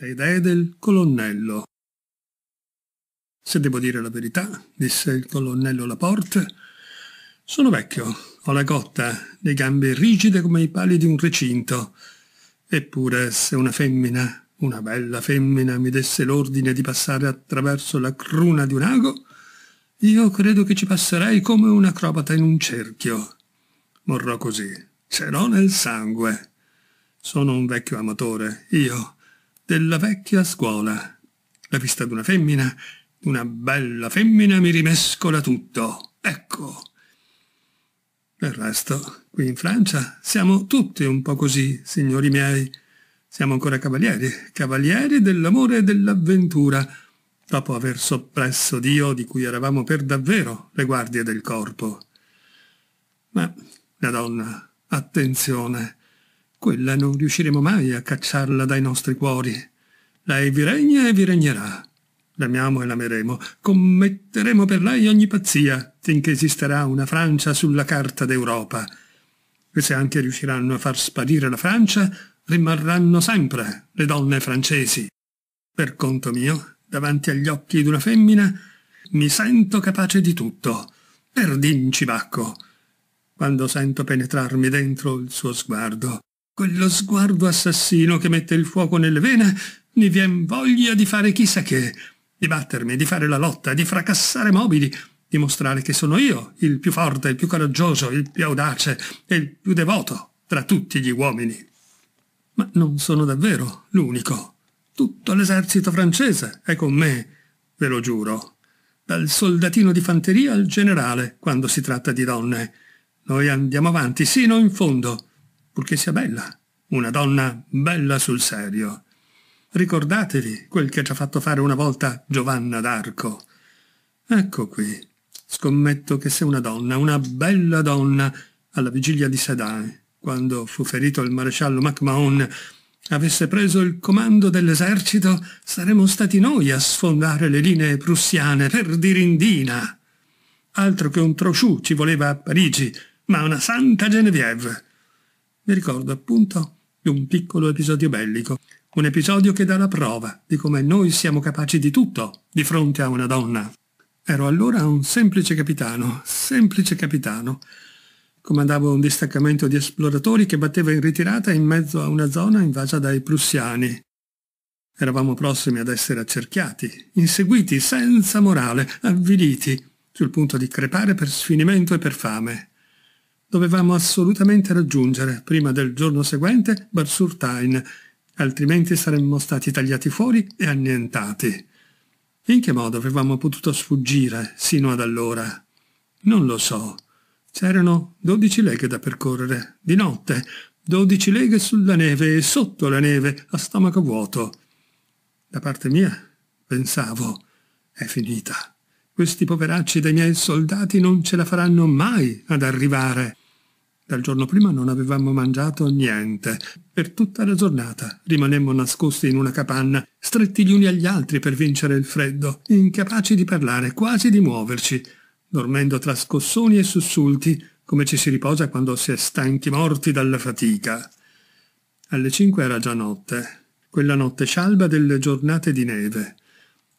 le idee del colonnello. Se devo dire la verità, disse il colonnello Laporte, sono vecchio, ho la cotta, le gambe rigide come i pali di un recinto. Eppure, se una femmina, una bella femmina, mi desse l'ordine di passare attraverso la cruna di un ago, io credo che ci passerei come un acrobata in un cerchio. Morrò così, ce l'ho nel sangue. Sono un vecchio amatore, io, della vecchia scuola. La vista di una femmina, una bella femmina mi rimescola tutto. Ecco. Del resto, qui in Francia siamo tutti un po' così, signori miei. Siamo ancora cavalieri, cavalieri dell'amore e dell'avventura, dopo aver soppresso Dio di cui eravamo per davvero le guardie del corpo. Ma la donna, attenzione, quella non riusciremo mai a cacciarla dai nostri cuori. Lei vi regna e vi regnerà. L'amiamo e l'ameremo. Commetteremo per lei ogni pazzia, finché esisterà una Francia sulla carta d'Europa. E se anche riusciranno a far sparire la Francia, rimarranno sempre le donne francesi. Per conto mio, davanti agli occhi di una femmina, mi sento capace di tutto. Perdin cibacco. Quando sento penetrarmi dentro il suo sguardo, quello sguardo assassino che mette il fuoco nelle vene mi vien voglia di fare chissà che, di battermi, di fare la lotta, di fracassare mobili, di mostrare che sono io il più forte, il più coraggioso, il più audace e il più devoto tra tutti gli uomini. Ma non sono davvero l'unico. Tutto l'esercito francese è con me, ve lo giuro. Dal soldatino di fanteria al generale, quando si tratta di donne. Noi andiamo avanti sino in fondo, purché sia bella. Una donna bella sul serio. Ricordatevi quel che ci ha fatto fare una volta Giovanna d'Arco. Ecco qui. Scommetto che se una donna, una bella donna, alla vigilia di Sedan, quando fu ferito il maresciallo MacMahon, avesse preso il comando dell'esercito, saremmo stati noi a sfondare le linee prussiane per dirindina. Altro che un trociù ci voleva a Parigi, ma una santa Genevieve. Mi ricordo appunto di un piccolo episodio bellico un episodio che dà la prova di come noi siamo capaci di tutto di fronte a una donna. Ero allora un semplice capitano, semplice capitano. Comandavo un distaccamento di esploratori che batteva in ritirata in mezzo a una zona invasa dai prussiani. Eravamo prossimi ad essere accerchiati, inseguiti, senza morale, avviliti, sul punto di crepare per sfinimento e per fame. Dovevamo assolutamente raggiungere, prima del giorno seguente, Barsurtain, altrimenti saremmo stati tagliati fuori e annientati. In che modo avevamo potuto sfuggire sino ad allora? Non lo so. C'erano dodici leghe da percorrere, di notte, dodici leghe sulla neve e sotto la neve, a stomaco vuoto. Da parte mia, pensavo, è finita. Questi poveracci dei miei soldati non ce la faranno mai ad arrivare. Dal giorno prima non avevamo mangiato niente. Per tutta la giornata rimanemmo nascosti in una capanna, stretti gli uni agli altri per vincere il freddo, incapaci di parlare, quasi di muoverci, dormendo tra scossoni e sussulti, come ci si riposa quando si è stanchi morti dalla fatica. Alle cinque era già notte, quella notte scialba delle giornate di neve.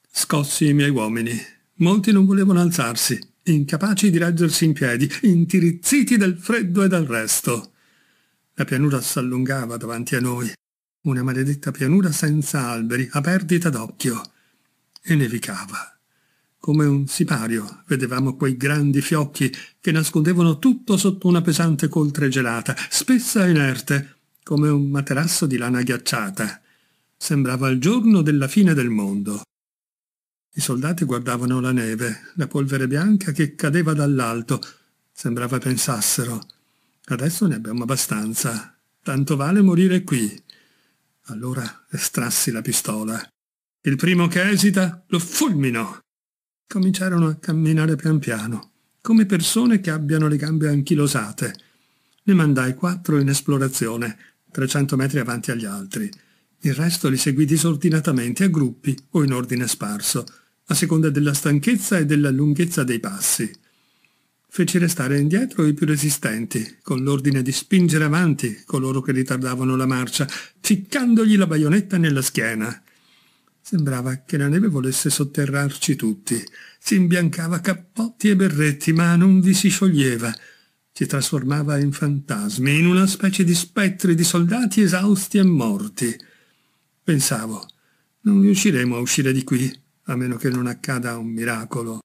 Scossi i miei uomini. Molti non volevano alzarsi, incapaci di reggersi in piedi, intirizziti dal freddo e dal resto. La pianura s'allungava davanti a noi, una maledetta pianura senza alberi, a perdita d'occhio. E nevicava. Come un sipario vedevamo quei grandi fiocchi che nascondevano tutto sotto una pesante coltre gelata, spessa e inerte, come un materasso di lana ghiacciata. Sembrava il giorno della fine del mondo. I soldati guardavano la neve, la polvere bianca che cadeva dall'alto. Sembrava pensassero, adesso ne abbiamo abbastanza, tanto vale morire qui. Allora estrassi la pistola. Il primo che esita lo fulmino. Cominciarono a camminare pian piano, come persone che abbiano le gambe anchilosate. Ne mandai quattro in esplorazione, 300 metri avanti agli altri. Il resto li seguì disordinatamente a gruppi o in ordine sparso a seconda della stanchezza e della lunghezza dei passi. Fece restare indietro i più resistenti, con l'ordine di spingere avanti coloro che ritardavano la marcia, ficcandogli la baionetta nella schiena. Sembrava che la neve volesse sotterrarci tutti. Si imbiancava cappotti e berretti, ma non vi si scioglieva. Si trasformava in fantasmi, in una specie di spettri di soldati esausti e morti. Pensavo, non riusciremo a uscire di qui a meno che non accada un miracolo.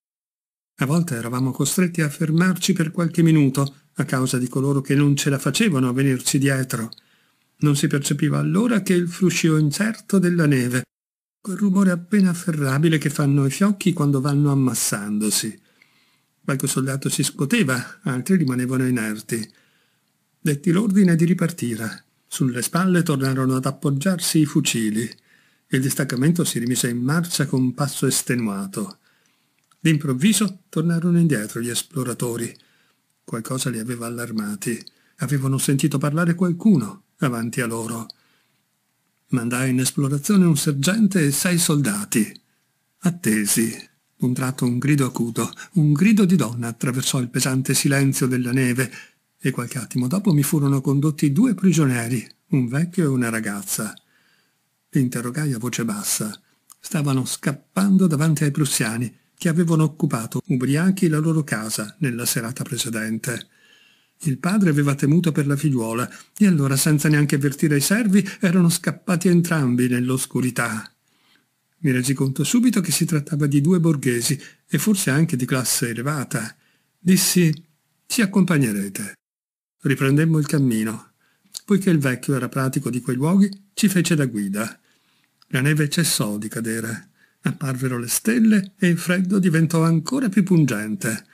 A volte eravamo costretti a fermarci per qualche minuto a causa di coloro che non ce la facevano a venirci dietro. Non si percepiva allora che il fruscio incerto della neve, quel rumore appena afferrabile che fanno i fiocchi quando vanno ammassandosi. Qualche soldato si scuoteva, altri rimanevano inerti. Detti l'ordine di ripartire. Sulle spalle tornarono ad appoggiarsi i fucili. Il distaccamento si rimise in marcia con un passo estenuato. D'improvviso tornarono indietro gli esploratori. Qualcosa li aveva allarmati. Avevano sentito parlare qualcuno davanti a loro. Mandai in esplorazione un sergente e sei soldati. Attesi. Un tratto un grido acuto, un grido di donna attraversò il pesante silenzio della neve e qualche attimo dopo mi furono condotti due prigionieri, un vecchio e una ragazza interrogai a voce bassa. Stavano scappando davanti ai prussiani, che avevano occupato ubriachi la loro casa nella serata precedente. Il padre aveva temuto per la figliuola, e allora, senza neanche avvertire i servi, erano scappati entrambi nell'oscurità. Mi resi conto subito che si trattava di due borghesi, e forse anche di classe elevata. Dissi, ci accompagnerete. Riprendemmo il cammino. Poiché il vecchio era pratico di quei luoghi, ci fece da guida. La neve cessò di cadere. Apparvero le stelle e il freddo diventò ancora più pungente.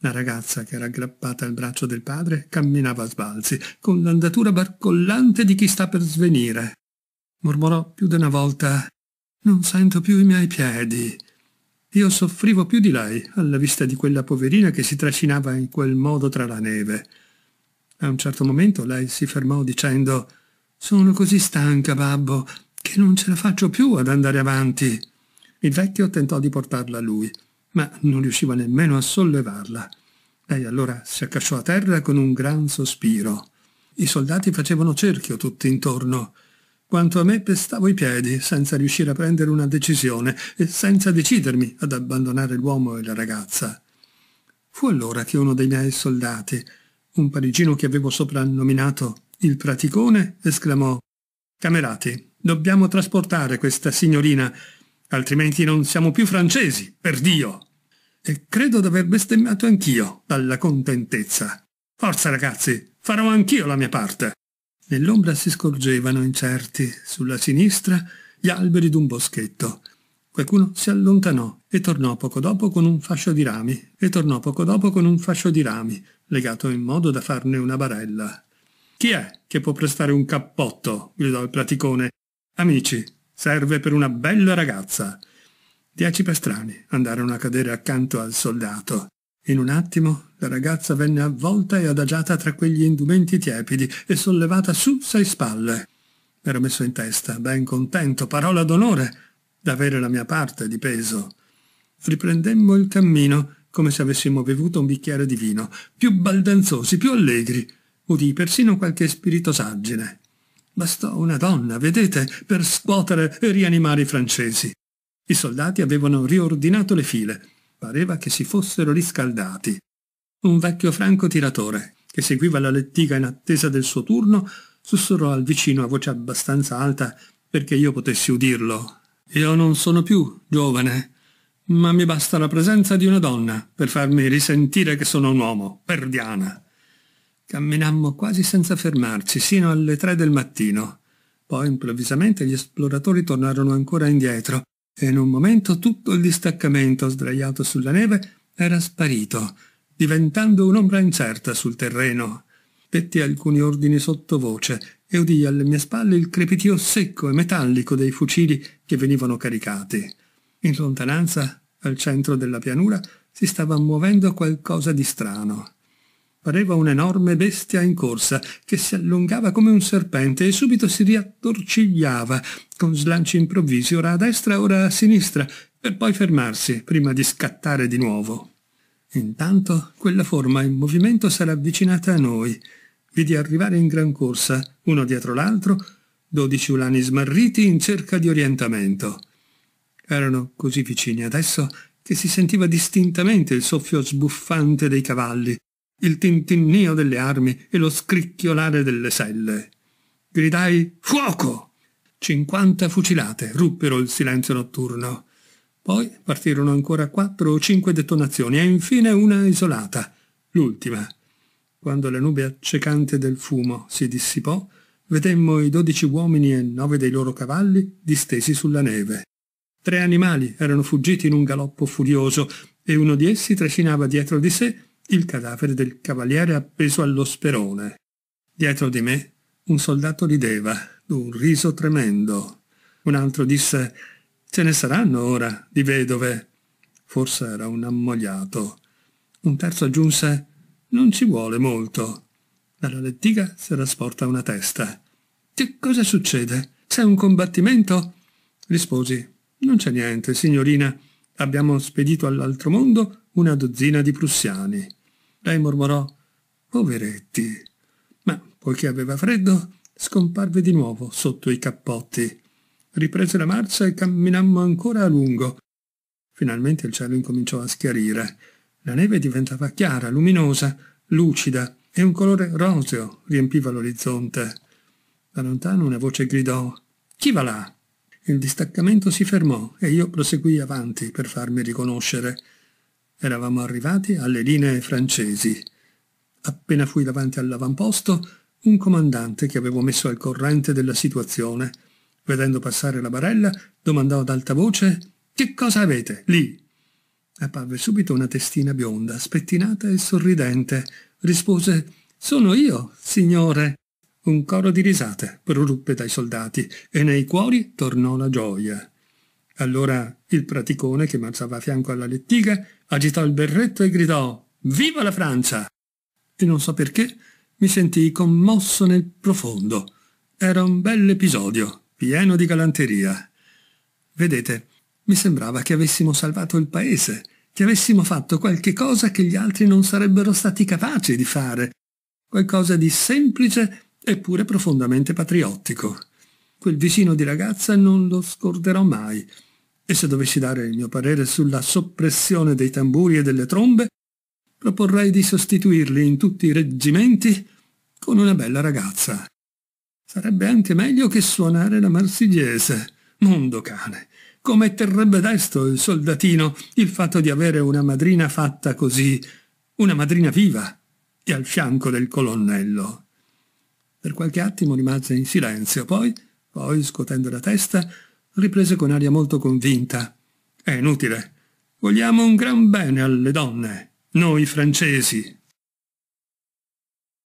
La ragazza, che era aggrappata al braccio del padre, camminava a sbalzi, con l'andatura barcollante di chi sta per svenire. Mormorò più di una volta «Non sento più i miei piedi». Io soffrivo più di lei alla vista di quella poverina che si trascinava in quel modo tra la neve. A un certo momento lei si fermò dicendo «Sono così stanca, babbo, che non ce la faccio più ad andare avanti». Il vecchio tentò di portarla a lui, ma non riusciva nemmeno a sollevarla. Lei allora si accasciò a terra con un gran sospiro. I soldati facevano cerchio tutti intorno. Quanto a me pestavo i piedi, senza riuscire a prendere una decisione e senza decidermi ad abbandonare l'uomo e la ragazza. Fu allora che uno dei miei soldati, un parigino che avevo soprannominato il praticone esclamò Camerati, dobbiamo trasportare questa signorina, altrimenti non siamo più francesi, per Dio! E credo d'aver bestemmiato anch'io dalla contentezza. Forza ragazzi, farò anch'io la mia parte. Nell'ombra si scorgevano incerti, sulla sinistra, gli alberi d'un boschetto. Qualcuno si allontanò e tornò poco dopo con un fascio di rami, e tornò poco dopo con un fascio di rami, legato in modo da farne una barella. Chi è che può prestare un cappotto? gridò il praticone. Amici, serve per una bella ragazza. Dieci pastrani andarono a cadere accanto al soldato. In un attimo la ragazza venne avvolta e adagiata tra quegli indumenti tiepidi e sollevata su sei spalle. M'ero messo in testa, ben contento, parola d'onore, d'avere la mia parte di peso. Riprendemmo il cammino come se avessimo bevuto un bicchiere di vino, più baldanzosi, più allegri. Udì persino qualche spiritosaggine. Bastò una donna, vedete, per scuotere e rianimare i francesi. I soldati avevano riordinato le file. Pareva che si fossero riscaldati. Un vecchio franco tiratore, che seguiva la lettiga in attesa del suo turno, sussurrò al vicino a voce abbastanza alta perché io potessi udirlo. Io non sono più giovane, ma mi basta la presenza di una donna per farmi risentire che sono un uomo, perdiana. Camminammo quasi senza fermarci, sino alle tre del mattino. Poi improvvisamente gli esploratori tornarono ancora indietro e in un momento tutto il distaccamento sdraiato sulla neve era sparito, diventando un'ombra incerta sul terreno. Petti alcuni ordini sottovoce e udii alle mie spalle il crepitio secco e metallico dei fucili che venivano caricati. In lontananza, al centro della pianura, si stava muovendo qualcosa di strano. Pareva un'enorme bestia in corsa, che si allungava come un serpente e subito si riattorcigliava, con slanci improvvisi, ora a destra, ora a sinistra, per poi fermarsi, prima di scattare di nuovo. Intanto quella forma in movimento s'era avvicinata a noi. Vidi arrivare in gran corsa, uno dietro l'altro, dodici ulani smarriti in cerca di orientamento. Erano così vicini adesso che si sentiva distintamente il soffio sbuffante dei cavalli, il tintinnio delle armi e lo scricchiolare delle selle. Gridai Fuoco! Cinquanta fucilate ruppero il silenzio notturno. Poi partirono ancora quattro o cinque detonazioni e infine una isolata, l'ultima. Quando la nube accecante del fumo si dissipò, vedemmo i dodici uomini e nove dei loro cavalli distesi sulla neve. Tre animali erano fuggiti in un galoppo furioso e uno di essi trascinava dietro di sé il cadavere del cavaliere appeso allo sperone. Dietro di me un soldato rideva, d'un riso tremendo. Un altro disse «Ce ne saranno ora di vedove?» Forse era un ammogliato. Un terzo aggiunse «Non ci vuole molto». Dalla lettiga s'era sporta una testa. «Che cosa succede? C'è un combattimento?» Risposi non c'è niente, signorina. Abbiamo spedito all'altro mondo una dozzina di prussiani. Lei mormorò, poveretti. Ma poiché aveva freddo, scomparve di nuovo sotto i cappotti. Riprese la marcia e camminammo ancora a lungo. Finalmente il cielo incominciò a schiarire. La neve diventava chiara, luminosa, lucida, e un colore roseo riempiva l'orizzonte. Da lontano una voce gridò Chi va là? Il distaccamento si fermò e io proseguì avanti per farmi riconoscere. Eravamo arrivati alle linee francesi. Appena fui davanti all'avamposto, un comandante che avevo messo al corrente della situazione, vedendo passare la barella, domandò ad alta voce «Che cosa avete lì?» Apparve subito una testina bionda, spettinata e sorridente. Rispose «Sono io, signore!» Un coro di risate proruppe dai soldati e nei cuori tornò la gioia. Allora il praticone che marciava a fianco alla lettiga agitò il berretto e gridò Viva la Francia! E non so perché mi sentii commosso nel profondo. Era un bel episodio, pieno di galanteria. Vedete, mi sembrava che avessimo salvato il paese, che avessimo fatto qualche cosa che gli altri non sarebbero stati capaci di fare, qualcosa di semplice eppure profondamente patriottico. Quel vicino di ragazza non lo scorderò mai, e se dovessi dare il mio parere sulla soppressione dei tamburi e delle trombe, proporrei di sostituirli in tutti i reggimenti con una bella ragazza. Sarebbe anche meglio che suonare la marsigliese. Mondo cane, come terrebbe desto il soldatino il fatto di avere una madrina fatta così, una madrina viva e al fianco del colonnello. Per qualche attimo rimase in silenzio, poi, poi, scuotendo la testa, riprese con aria molto convinta. È inutile. Vogliamo un gran bene alle donne. Noi francesi,